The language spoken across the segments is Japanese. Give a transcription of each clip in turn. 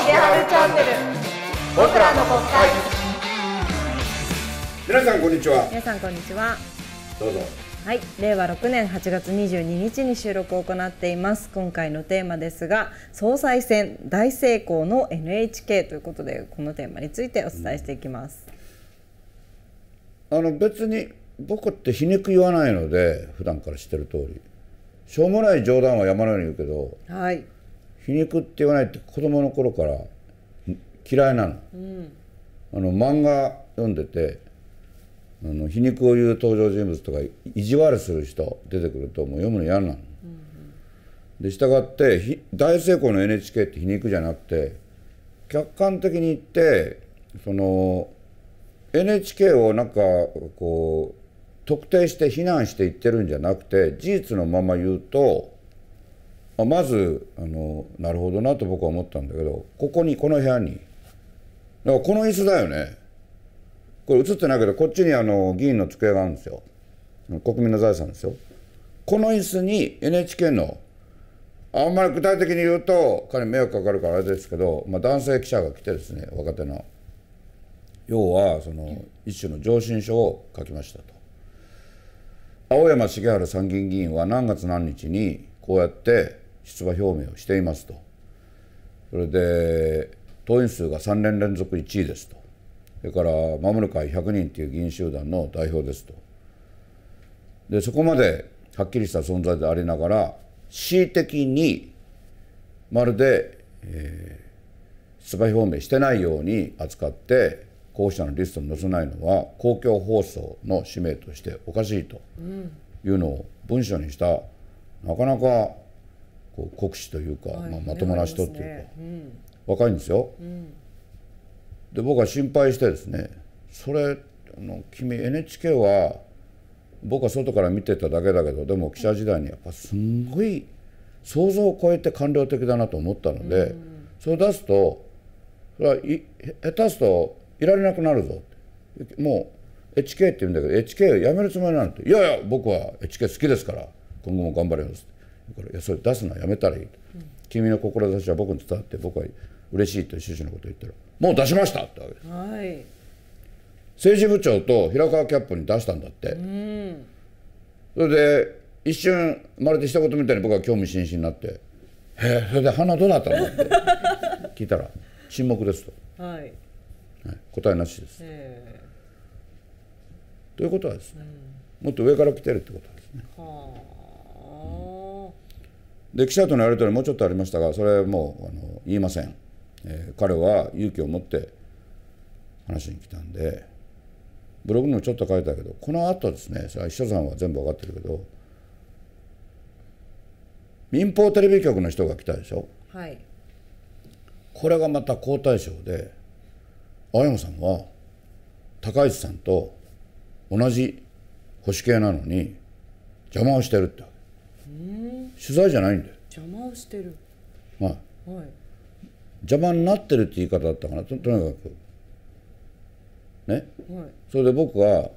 しげはるチャンネル僕らの国会皆さんこんにちは皆さんこんにちはどうぞはい令和6年8月22日に収録を行っています今回のテーマですが総裁選大成功の NHK ということでこのテーマについてお伝えしていきます、うん、あの別に僕って皮肉言わないので普段から知ってる通りしょうもない冗談は山のように言うけど、はい、皮肉って言わないって子供の頃から嫌いなのうん、あの漫画読んでてあの皮肉を言う登場人物とか意地悪する人出てくるともう読むの嫌なの。で従って大成功の NHK って皮肉じゃなくて客観的に言ってその NHK をなんかこう特定して非難して言ってるんじゃなくて事実のまま言うとあまずあのなるほどなと僕は思ったんだけどここにこの部屋にだからこの椅子だよねこれ映ってないけどこっちにあの議員の机があるんですよ国民の財産ですよこの椅子に NHK のあんまり具体的に言うと彼迷惑かかるからあれですけど、まあ、男性記者が来てですね若手の要はその一種の上申書を書きましたと青山茂春参議院議員は何月何日にこうやって出馬表明をしていますとそれで党員数が3年連続1位ですとそれから守る会100人という議員集団の代表ですとでそこまではっきりした存在でありながら恣意的にまるで、えー、出馬表明してないように扱って候補者のリストに載せないのは公共放送の使命としておかしいというのを文書にしたなかなかこう国士というか、はい、まあ、まともな人っていうか、ねうん、若いんですよ。うん、で僕は心配してですねそれあの君 NHK は僕は外から見てただけだけどでも記者時代にやっぱすんごい想像を超えて官僚的だなと思ったので、うん、それ出すとそれはい下手すといられなくなるぞもう HK って言うんだけど HK をやめるつもりなんていやいや僕は HK 好きですから今後も頑張りますだからいやそれ出すのはやめたらいい、君の志は僕に伝わって僕は嬉しいという趣旨のことを言ったらもう出しましたってわけです、はい、政治部長と平川キャップに出したんだって、うん、それで一瞬まるでしたことみたいに僕は興味津々になって「へえそれで花どうなったの?」って 聞いたら「沈黙です」と、はい、はい、答えなしです。ということはですね、うん、もっと上から来てるってことですね。はあで記者とのやり取りもうちょっとありましたがそれもうあの言いません、えー、彼は勇気を持って話に来たんでブログにもちょっと書いたけどこのあとですね秘書さんは全部分かってるけど民放テレビ局の人が来たでしょ、はい、これがまた皇太子で青山さんは高市さんと同じ保守系なのに邪魔をしてるって取材じゃないんだ邪魔をしてるはい、はい、邪魔になってるって言い方だったかなととにかくね、はい、それで僕は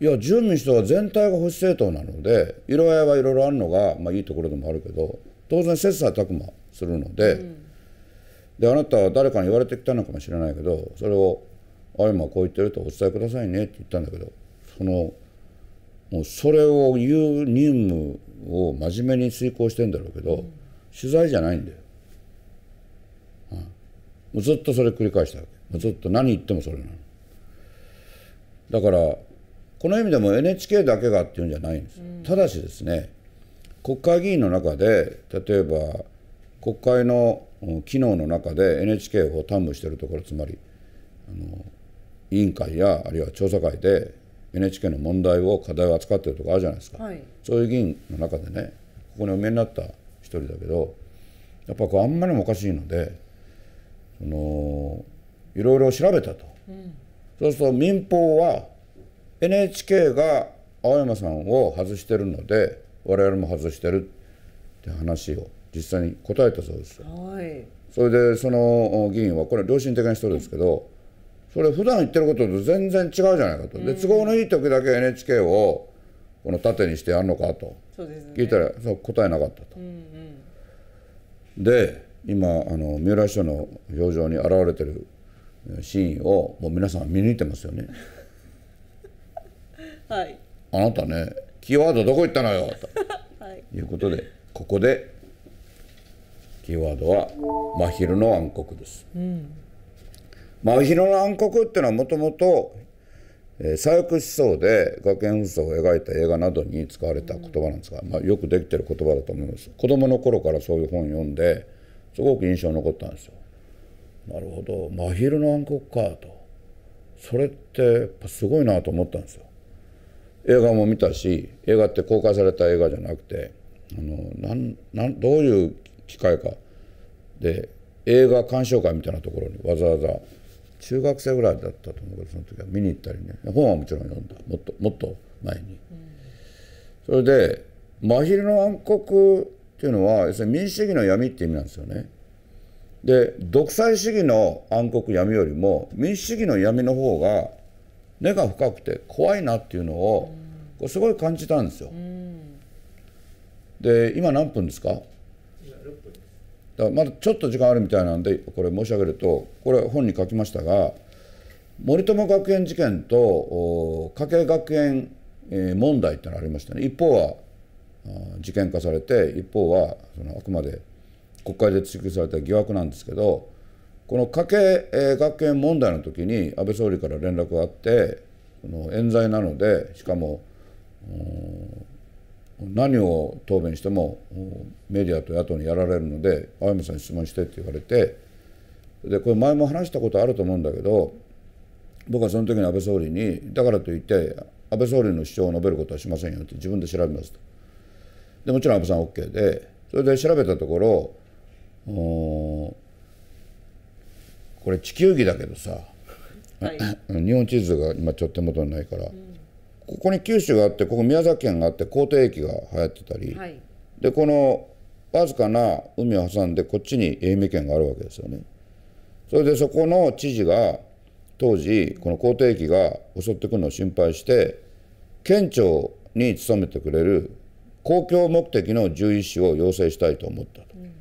いや準民主党は全体が保守政党なので色合いはいろいろあるのが、まあ、いいところでもあるけど当然切磋琢磨するのでうん、であなたは誰かに言われてきたのかもしれないけどそれを「あ今こう言ってるとお伝えくださいね」って言ったんだけどそのもうそれを言う任務を真面目に遂行してんだろうけど、うん、取材じゃないんだよ、うん、もうずっとそれ繰り返したわけずっと何言ってもそれなのだからこの意味でも NHK だけがっていうんじゃないんです、うん、ただしですね国会議員の中で例えば国会の機能の中で NHK を担務しているところつまりあの委員会やあるいは調査会で NHK の問題を課題を扱ってるとかあるじゃないですか、はい、そういう議員の中でねここにお見えになった一人だけどやっぱこうあんまりもおかしいのでそのいろいろ調べたと、うん、そうすると民放は NHK が青山さんを外してるので我々も外してるって話を実際に答えたそうです、はい、それでその議員はこれ良心的な人ですけど、それ普段言ってることと全然違うじゃないかと、で都合のいい時だけ NHK をこの盾にしてやるのかと聞いたらそ、ね、答えなかったと。うんうん、で今あの三浦師匠の表情に現れてるシーンをもう皆さん見抜いてますよね。はい、あなたねキーワードどこ行ったのよと、はい、いうことでここでキーワードは「真昼の暗黒」です。うんまあ、の暗黒っていうのはもともと左翼思想で学園紛争を描いた映画などに使われた言葉なんですが、まあ、よくできてる言葉だと思います子供の頃からそういう本読んですごく印象に残ったんですよ。なるほど真昼の暗黒かとそれってすごいなと思ったんですよ。映画も見たし映画って公開された映画じゃなくてあのなんなんどういう機会かで映画鑑賞会みたいなところにわざわざ中学生ぐらいだったと思うけどその時は見に行ったりね本はもちろん読んだもっともっと前に、それで「真昼の暗黒」っていうのは要するに民主主義の闇って意味なんですよねで独裁主義の暗黒闇よりも民主主義の闇の方が根が深くて怖いなっていうのを、これすごい感じたんですよ、で今何分ですかだからまだちょっと時間あるみたいなんでこれ申し上げるとこれ本に書きましたが森友学園事件と加計学園問題ってのがありましたね一方は事件化されて一方はそのあくまで国会で追及された疑惑なんですけどこの加計学園問題の時に安倍総理から連絡があってこの冤罪なのでしかも何を答弁してもメディアと野党にやられるので青山さんに質問してって言われてでこれ前も話したことあると思うんだけど僕はその時に安倍総理にだからといって安倍総理の主張を述べることはしませんよって自分で調べますとでもちろん安倍さん OK でそれで調べたところこれ地球儀だけどさ、はい、日本地図が今ちょっと手元にないから。うんここに九州があってここ宮崎県があって口蹄疫が流行ってたり、はい、でこのわずかな海を挟んでこっちに愛媛県があるわけですよね。それでそこの知事が当時この口蹄疫が襲ってくるのを心配して県庁に勤めてくれる公共目的の獣医師を要請したいと思ったと。うん、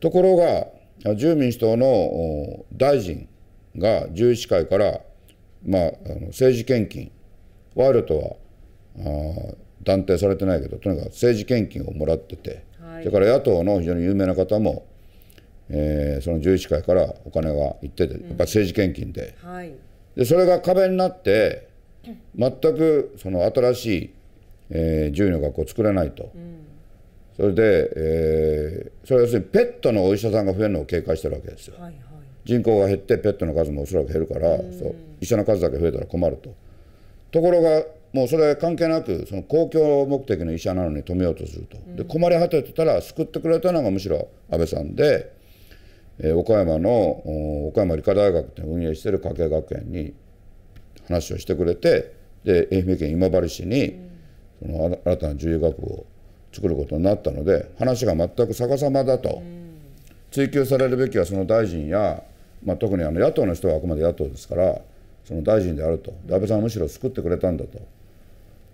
ところが自由民主党の大臣が獣医師会から、まあ、あの政治献金賄賂とは断定されてないけどとにかく政治献金をもらってて、はい、それから野党の非常に有名な方も、えー、その獣医師会からお金がいってて、うん、やっぱ政治献金ではい、でそれが壁になって全くその新しい、えー、獣医の学校を作れないと。うんそれで、えー、それ要するにペットのお医者さんが増えるのを警戒してるわけですよ。はいはい、人口が減ってペットの数もおそらく減るから、そう医者の数だけ増えたら困ると。ところがもうそれ関係なくその公共目的の医者なのに止めようとすると、で困り果ててたら救ってくれたのがむしろ安倍さんで、えー、岡山の岡山理科大学って運営してる加計学園に話をしてくれてで愛媛県今治市にその新たな獣医学部を作ることになったので話が全く逆さまだと、追及されるべきはその大臣や、まあ、特にあの野党の人はあくまで野党ですから。その大臣であると、安倍さんはむしろ救ってくれたんだと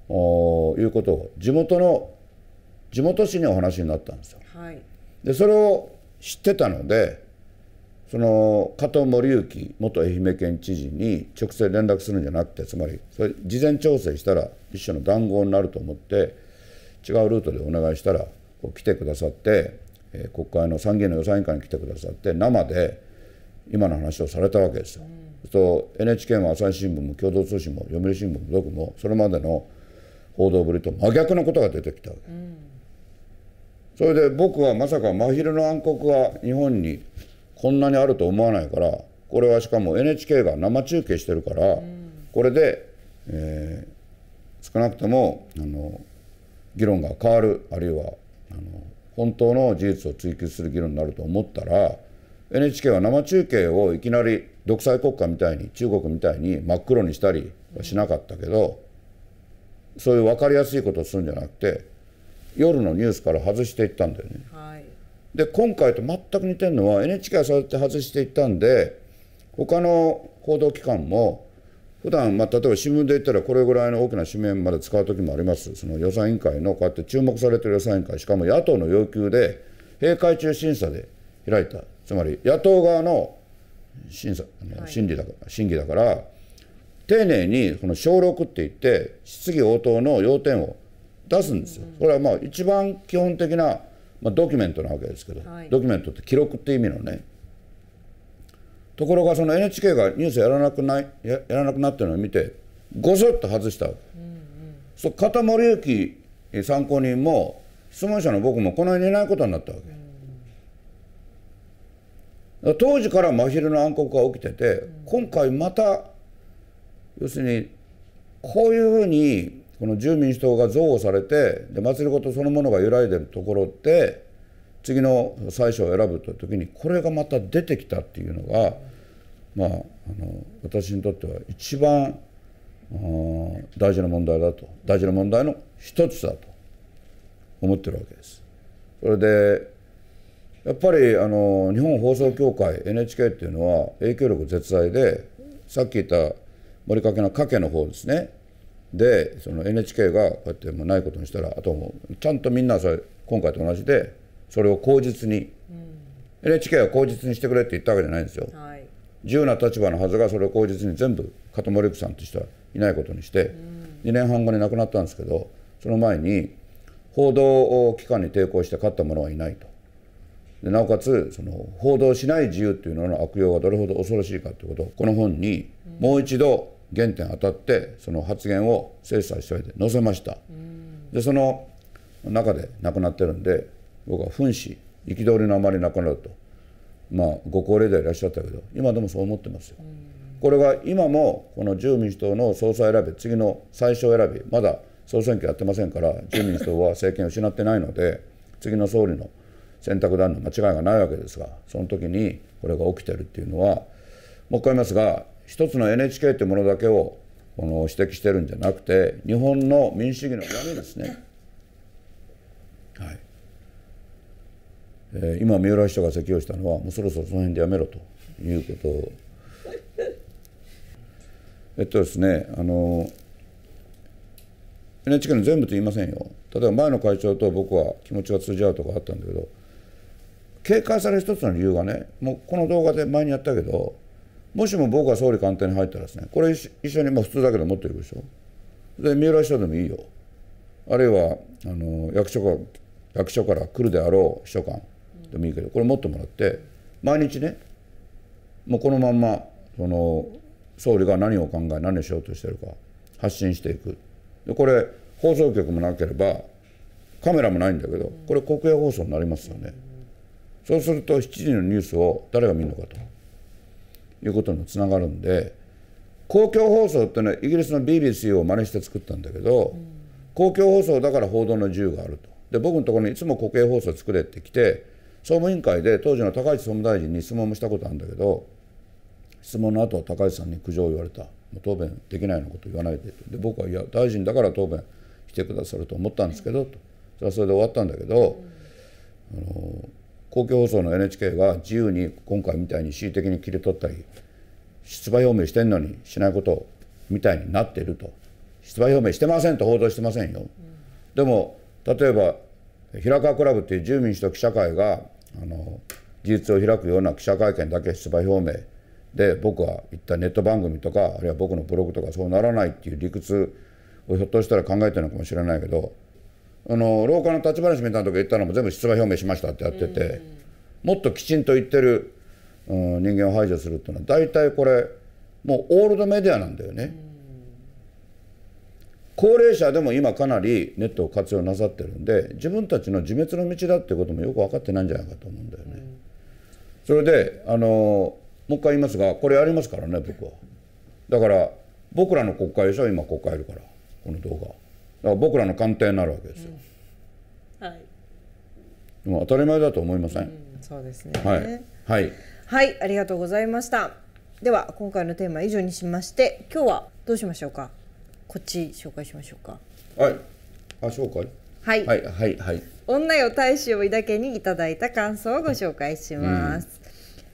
おいうことを、地元の、地元市にお話になったんですよ。はい、でそれを知ってたので、その加藤森幸元愛媛県知事に直接連絡するんじゃなくて、つまり、それ事前調整したら、一緒の談合になると思って、違うルートでお願いしたら、こう来てくださって、えー、国会の参議院の予算委員会に来てくださって、生で今の話をされたわけですよ。うんと NHK も朝日新聞も共同通信も読売新聞もどこもそれまでの報道ぶりと真逆のことが出てきたわけ、うん、それで僕はまさか真昼の暗黒が日本にこんなにあると思わないからこれはしかも NHK が生中継してるから、うん、これで、えー、少なくともあの議論が変わるあるいはあの本当の事実を追求する議論になると思ったら NHK は生中継をいきなり独裁国家みたいに中国みたいに真っ黒にしたりはしなかったけどそういう分かりやすいことをするんじゃなくて夜のニュースから外していったんだよね。はい、で今回と全く似てるのは NHK はそうやって外していったんで他の報道機関も普段まあ例えば新聞で言ったらこれぐらいの大きな紙面まで使う時もありますその予算委員会のこうやって注目されてる予算委員会しかも野党の要求で閉会中審査で開いたつまり野党側の審査、はい、審理だから審議だから丁寧にこの小6って言って質疑応答の要点を出すんですよ。これはまあ一番基本的な、まあ、ドキュメントなわけですけど、はい、ドキュメントって記録って意味のねところがその NHK がニュースやらなくないややらなくなってるのを見てごそっと外したわけ。うんうん、そう片森幸参考人も質問者の僕もこの辺にいないことになったわけ。うん当時から真昼の暗黒が起きてて今回また要するにこういうふうにこの住民主党が憎悪されてで祭りごとそのものが揺らいでるところで次の最初を選ぶという時にこれがまた出てきたっていうのが、まあ、あの私にとっては一番大事な問題だと大事な問題の一つだと思ってるわけです。それでやっぱりあの日本放送協会 NHK っていうのは影響力絶大でさっき言った森かけの賭けの方ですねでその NHK がこうやってもうないことにしたらあともうちゃんとみんなそれ今回と同じでそれを口実に、うん、NHK は口実にしてくれって言ったわけじゃないんですよ、はい、自由な立場のはずがそれを口実に全部加藤森さんとしてはいないことにして、うん、2年半後に亡くなったんですけどその前に報道機関に抵抗して勝った者はいないとでなおかつその報道しない自由っていうのの悪用がどれほど恐ろしいかということをこの本にもう一度原点当たってその発言を精査しておいて載せました、でその中で亡くなってるんで僕は憤死憤りのあまり亡くなるとまあご高齢でいらっしゃったけど今でもそう思ってますよ、これが今もこの自由民主党の総裁選び次の最初選びまだ総選挙やってませんから自由民主党は政権を失ってないので次の総理の選択であるの間違いがないわけですがその時にこれが起きてるっていうのはもう一回言いますが一つの NHK ってものだけをこの指摘してるんじゃなくて日本の民主主義の闇ですね。はいえー、今三浦秘書が席をしたのはもうそろそろその辺でやめろということを。えっとですねあの NHK の全部と言いませんよ例えば前の会長と僕は気持ちが通じ合うとこあったんだけど警戒される一つの理由がねもうこの動画で前にやったけどもしも僕が総理官邸に入ったらですねこれ一緒に、まあ、普通だけど持っていくでしょで三浦市長でもいいよあるいはあの役所が役所から来るであろう秘書官でもいいけどこれ持ってもらって毎日ねもうこのまんまその総理が何を考え何をしようとしてるか発信していくでこれ放送局もなければカメラもないんだけどこれ国営放送になりますよね。そうすると7時のニュースを誰が見るのかということにもつながるんで公共放送っていうのはイギリスの BBC を真似して作ったんだけど、公共放送だから報道の自由があるとで僕のところにいつも国営放送作れってきて総務委員会で当時の高市総務大臣に質問もしたことあるんだけど質問の後高市さんに苦情を言われたもう答弁できないようなこと言わないでで僕はいや大臣だから答弁してくださると思ったんですけどとそれはそれで終わったんだけど、うん、あの公共放送の NHK が自由に今回みたいに恣意的に切り取ったり出馬表明してんのにしないことみたいになっていると出馬表明してませんと報道してませんよ、うん、でも例えば平川クラブっていう住民主と記者会があの事実を開くような記者会見だけ出馬表明で僕は言ったネット番組とかあるいは僕のブログとかそうならないっていう理屈をひょっとしたら考えてるのかもしれないけどあの廊下の立ち話みたいな時言ったのも全部出馬表明しましたってやってて、もっときちんと言ってる、うん、人間を排除するっていうのは大体これもうオールドメディアなんだよね。高齢者でも今かなりネットを活用なさってるんで自分たちの自滅の道だってこともよく分かってないんじゃないかと思うんだよね。それであのもう一回言いますがこれありますからね僕は。だから僕らの国会でしょ今国会いるからこの動画。ら僕らの鑑定になるわけですよ、うん、はいでも当たり前だと思いません、うん、そうですねはい、はい、はい、ありがとうございましたでは今回のテーマ以上にしまして今日はどうしましょうかこっち紹介しましょうかはいあ紹介はいはいはいはい女よ大使を抱けにいただいた感想をご紹介します、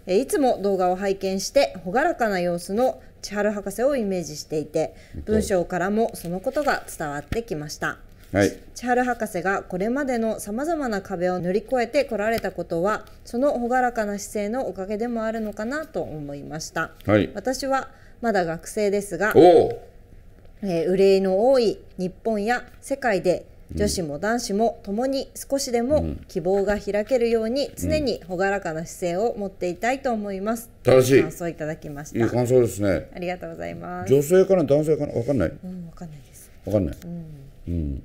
うん、えいつも動画を拝見して朗らかな様子の千春博士をイメージしていて文章からもそのことが伝わってきました。はい、千春博士がこれまでのさまざまな壁を乗り越えてこられたことはその朗らかな姿勢のおかげでもあるのかなと思いました、はい、私はまだ学生ですが、えー、憂いの多い日本や世界で女子も男子も共に少しでも希望が開けるように常に朗らかな姿勢を持っていたいと思います。正しい感想いただきました。いい感想ですね。ありがとうございます。女性から男性からわかんない。うん、わかんないです。わかんない。うん。うん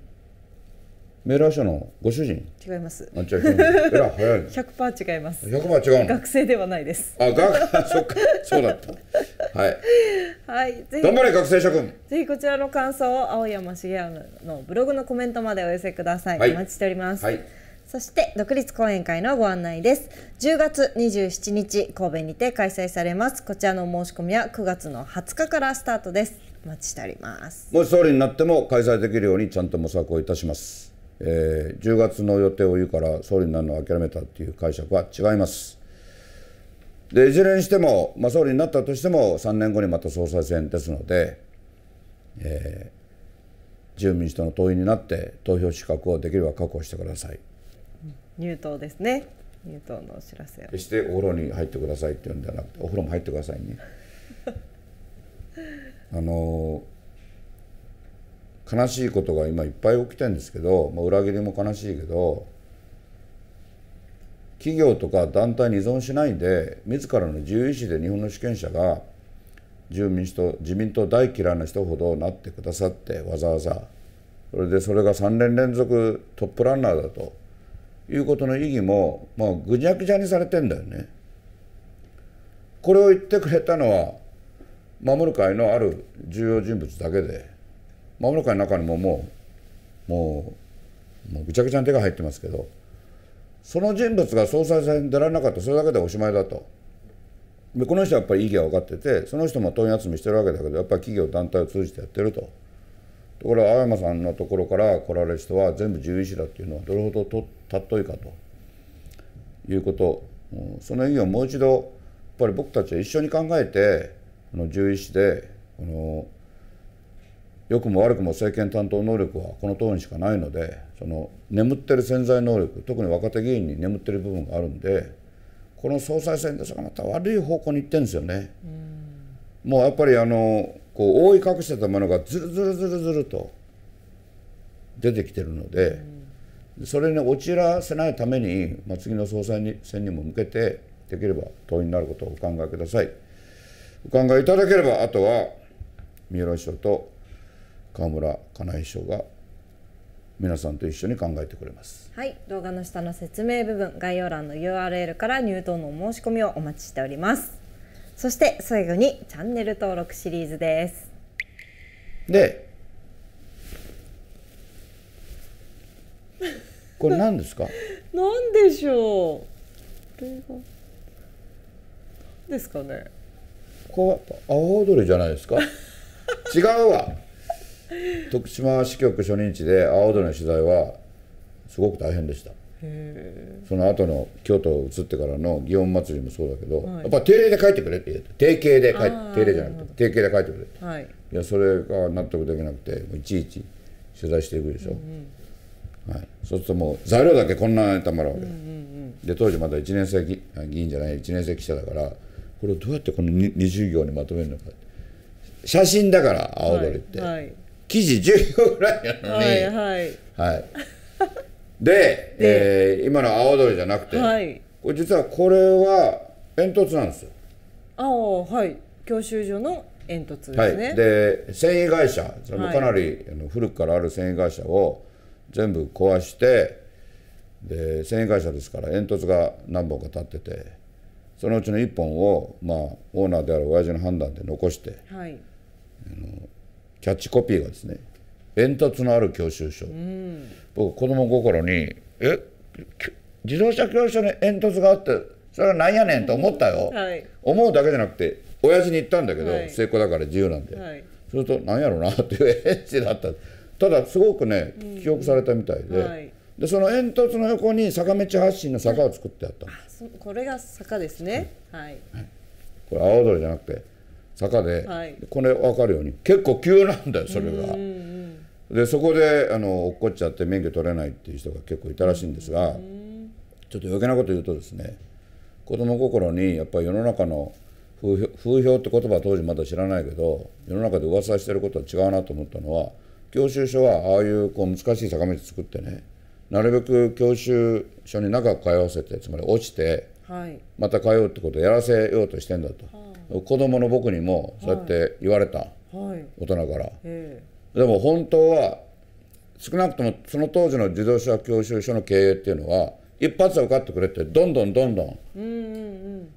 メール会社のご主人違いますあ違う違うえら早い100%違います100%違う学生ではないですあ学そっかそうだったはい、はい、頑張れ学生諸君ぜひこちらの感想を青山茂雄のブログのコメントまでお寄せください、はい、お待ちしております、はいそして独立講演会のご案内です。10月27日神戸にて開催されます。こちらの申し込みは9月の20日からスタートです。お待ちしております。もし総理になっても開催できるようにちゃんと模索をいたします。えー、10月の予定を言うから総理になるのを諦めたっていう解釈は違います。でいずれにしても、まあ、総理になったとしても3年後にまた総裁選ですので、えー、自由民主党の党員になって投票資格をできれば確保してください。入党ですね入党のお知らせ決してお風呂に入ってくださいっていうんじゃなくてお風呂も入ってくださいね。あのー悲しいことが今いっぱい起きてるんですけど、まあ、裏切りも悲しいけど企業とか団体に依存しないで自らの自由意志で日本の主権者が自由民主党自民党大嫌いな人ほどなってくださってわざわざそれでそれが3年連続トップランナーだということの意義も、まあ、ぐにゃぐにゃにされてんだよね。これを言ってくれたのは守る会のある重要人物だけで。まもの会の中にももうもうもうぐちゃぐちゃに手が入ってますけどその人物が総裁選に出られなかったそれだけでおしまいだとでこの人はやっぱり意義は分かっててその人も問い集めしてるわけだけどやっぱり企業団体を通じてやってると。ところが青山さんのところから来られる人は全部獣医師だっていうのはどれほどと尊いかということ、うん、その意義をもう一度やっぱり僕たちは一緒に考えてこの獣医師でこの良くも悪くも政権担当能力はこの党にしかないのでその眠ってる潜在能力特に若手議員に眠ってる部分があるんでこの総裁選でそがまた悪い方向にいってんですよね。うもうやっぱりあのこう覆い隠してたものがずるずるずるずると出てきてるので、それに陥らせないために、まあ、次の総裁に選にも向けてできれば党員になることをお考えください。お考えいただければあとは三浦市長と河村かなえ秘書が皆さんと一緒に考えてくれますはい動画の下の説明部分概要欄の URL から入党のお申し込みをお待ちしておりますそして最後にチャンネル登録シリーズですでこれ何ですか 何でしょうこれがですかねこれは青踊りじゃないですか違うわ徳島支局初任地で阿波踊りの取材はすごく大変でしたその後の京都移ってからの祇園祭もそうだけど、はい、やっぱ定例で帰ってくれって言って定型で帰って定例じゃなくて定型で帰ってくれって、はい、いやそれが納得できなくてもいちいち取材していくでしょ、うんうん、はい、そうするともう材料だけこんなにたまるわけ、うんうんうん、で当時まだ1年生議員じゃない1年生記者だからこれをどうやってこの20行にまとめるのか写真だから青鳥って。はいはい記事10秒ぐらいやのに、はいはい、はい、で で、えー、今の青波りじゃなくて、はい、これ実はこれは煙突なんですよ。ああはい教習所の煙突ですね、はい、で繊維会社それもかなり、あの古くからある繊維会社を全部壊してで繊維会社ですから煙突が何本か立っててそのうちの1本を、まあ、オーナーである親父の判断で残して、はい、あのキャッチコピーがですね煙突のある教習所、うん、僕子供心に「え自動車教習所に煙突があってそれはなんやねん」と思ったよ、はい、思うだけじゃなくて親父に言ったんだけど、はい、末っ子だから自由なんで、はい、すると「何やろうな」っていうエッチだったただすごくね記憶されたみたいで。うんはいでその煙突の横に坂道発進の坂を作ってあったこれが坂ですね。はい。これ阿波踊りじゃなくて坂で、はい、これ分かるように結構急なんだよそれが。でそこであの落っこっちゃって免許取れないっていう人が結構いたらしいんですがちょっと余計なこと言うとですね子供心にやっぱり世の中の風評って言葉は当時まだ知らないけど世の中で噂してることは違うなと思ったのは教習所はああいうこう難しい坂道作ってねなるべく教習所に長く通わせてつまり落ちてまた通うってことをやらせようとしてんだと。子供の僕にもそうやって言われた、はい、大人から、えー、でも本当は少なくともその当時の自動車教習所の経営っていうのは一発で受かってくれってどんどんどんどん,、うんうんうん、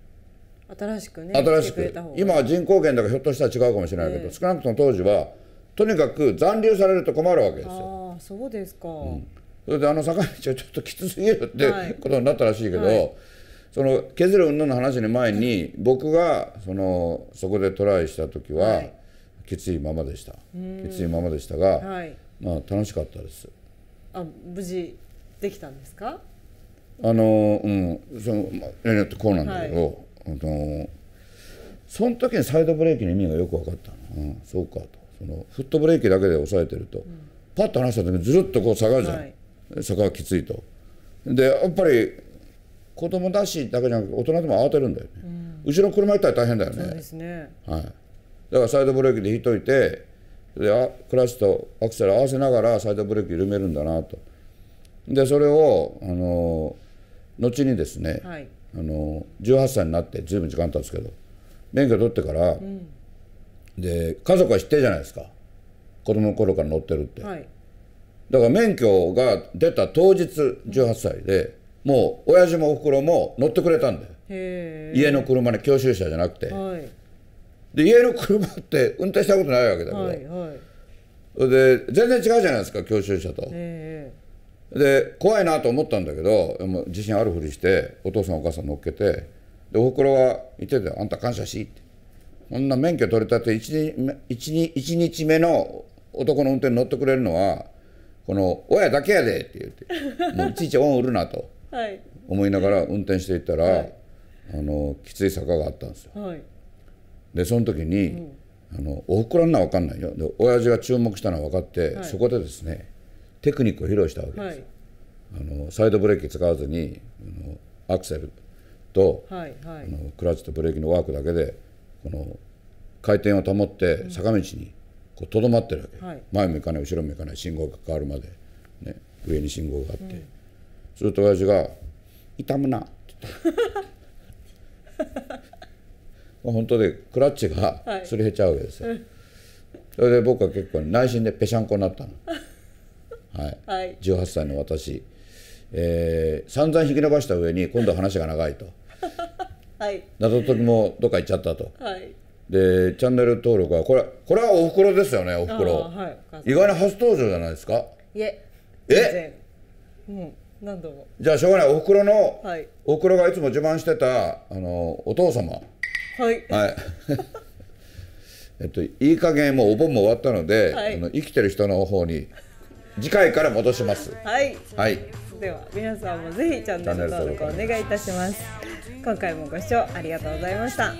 新しくね新しく今は人口減だからひょっとしたら違うかもしれないけど、えー、少なくとも当時はとにかく残留されると困るわけですよ。あそうですか、うん、それであの坂道はちょっときつすぎるって、ことになったらしいけど、はいその削る云々の話の前に僕がそのそこでトライした時は、はい、きついままでしたきついままでしたが、はい、まあ楽しかったですあ無事できたんですかあのうんその、まあ、えっこうなんだけど、はい、あのその時にサイドブレーキの意味がよく分かったうん、そうかとそのフットブレーキだけで抑えてると、うん、パッと離した時にずるっとこう下がるじゃん、はい、坂がきついとでやっぱり子供だしだけじゃなくて大人でも慌てるんだよね、うん、後ろ車行ったら大変だよね、ね、はい、だからサイドブレーキで引いといてであクラッシュとアクセル合わせながらサイドブレーキ緩めるんだなとでそれをあの後にですね、はい、あの18歳になって随分時間経つけど免許取ってから、うん、で家族は知ってるじゃないですか子供の頃から乗ってるって、はい、だから免許が出た当日18歳で、もう親父もおふくろも乗ってくれたんだよ家の車に教習車じゃなくて、はい、で家の車って運転したことないわけだから、はいはい、で全然違うじゃないですか教習車とで怖いなと思ったんだけど自信あるふりしてお父さんお母さん乗っけてでおふくろは言ってて「あんた感謝し」ってこんな免許取れたって1日 ,1 日 ,1 日目の男の運転に乗ってくれるのはこの親だけやでって言ってもういちいち恩売るなと。はい、思いながら運転していったら、はい、あのきつい坂があったんですよ。はい、でその時に、うん、あのおふくろな分かんないよで親父が注目したのは分かって、そこでですねテクニックを披露したわけです。あのサイドブレーキ使わずにあのアクセルと、はいはい、あのクラッチとブレーキのワークだけでこの回転を保って坂道にとどまってるわけ、前も行かない後ろも行かない信号が変わるまで、ね、上に信号があって。うすると親父が「痛むな」って言った本当でクラッチがすり減っちゃうわけですよ、はい、それで僕は結構内心でぺしゃんこになったのはい、はい、18歳の私、えー、散々引き伸ばした上に今度は話が長いと、はい、謎解きもどっか行っちゃったと、はいでチャンネル登録はこれこれはおふくろですよねおふくろ、意外な初登場じゃないですかいええうん何度もじゃあしょうがないおふくろの、はい、おふくろがいつも自慢してたあのお父様はい、はい えっと、いい加減もうお盆も終わったので、はい、あの生きてる人の方に次回から戻します。はい、はい、では皆さんもぜひチャンネル登録お願いいたします。今回もご視聴ありがとうございました。